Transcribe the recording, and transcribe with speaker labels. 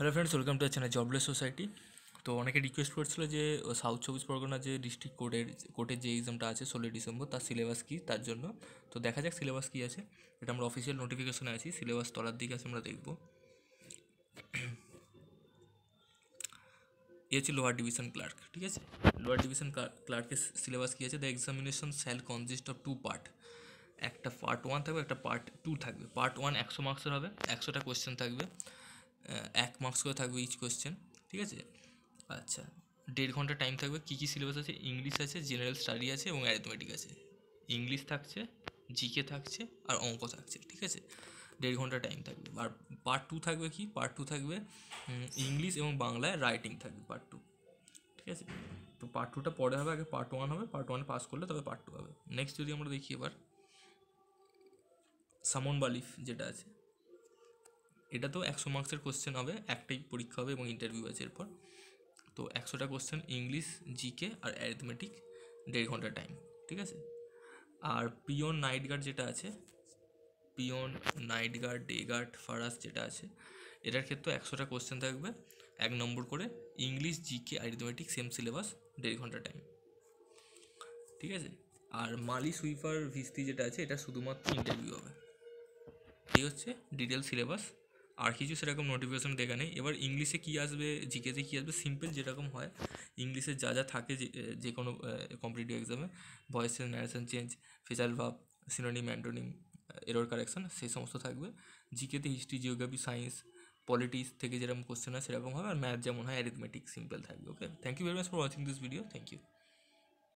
Speaker 1: hello friends welcome to channel jobless society তো অনেকে request করছিল যে সাউথ চব্বিশ পরগনা যে ডিস্ট্রিক্ট কোর্টের কোর্টের যে এক্সামটা আছে ষোলোই ডিসেম্বর তার সিলেবাস কী তার জন্য তো দেখা যাক সিলেবাস কী আছে এটা আমরা অফিসিয়াল নোটিফিকেশনে আছি সিলেবাস তলার দিকে আছে আমরা দেখব এ হচ্ছে লোয়ার ডিভিশন ক্লার্ক ঠিক আছে লোয়ার ডিভিশন ক্লার্কের সিলেবাস কী আছে the examination shall consist of two part একটা পার্ট ওয়ান থাকবে একটা পার্ট টু থাকবে পার্ট ওয়ান একশো মার্কসের হবে একশোটা কোয়েশ্চেন থাকবে এক মার্কস করে থাকবে ইচ কোয়েশ্চেন ঠিক আছে আচ্ছা দেড় ঘন্টা টাইম থাকবে কী কী সিলেবাস আছে ইংলিশ আছে জেনারেল স্টাডি আছে এবং অ্যারিথমেটিক আছে ইংলিশ থাকছে জিকে থাকছে আর অঙ্ক থাকছে ঠিক আছে দেড় ঘন্টা টাইম থাকবে আর পার্ট টু থাকবে কি পার্ট টু থাকবে ইংলিশ এবং বাংলায় রাইটিং থাকবে পার্ট টু ঠিক আছে তো পার্ট টুটা পরে হবে আগে পার্ট ওয়ান হবে পার্ট ওয়ান পাস করলে তবে পার্ট টু হবে নেক্সট যদি আমরা দেখি এবার সামন বালিফ যেটা আছে এটা তো একশো মার্কসের কোশ্চেন হবে একটাই পরীক্ষা হবে এবং ইন্টারভিউ আছে এরপর তো একশোটা কোশ্চেন ইংলিশ জিকে আর অ্যারিথমেটিক দেড় ঘন্টা টাইম ঠিক আছে আর পিওন নাইট গার্ড যেটা আছে peon night guard day guard ফারাস যেটা আছে এটার ক্ষেত্রে একশোটা কোশ্চেন থাকবে এক নম্বর করে English GK arithmetic same syllabus দেড় ঘন্টা টাইম ঠিক আছে আর মালি সুইপার ভিস্তি যেটা আছে এটা শুধুমাত্র ইন্টারভিউ হবে এই হচ্ছে ডিটেল সিলেবাস আর কিছু সেরকম নোটিফিকেশন দেখা নেই এবার ইংলিশে কী আসবে জিকেতে কী আসবে সিম্পল যেরকম হয় ইংলিশে যা যা থাকে যে কোনো কম্পিটিটিভ এক্সামে voice change narration change phrasal verb synonym antonym error correction সেই সমস্ত থাকবে জিকেতে হিস্ট্রি জিওগ্রাফি সায়েন্স পলিটিক্স থেকে যেরকম কোশ্চেন হয় সেরকম হবে আর ম্যাথ যেমন হয় অ্যারিথমেটিক সিম্পল থাকবে okay thank you very much for watching this video thank you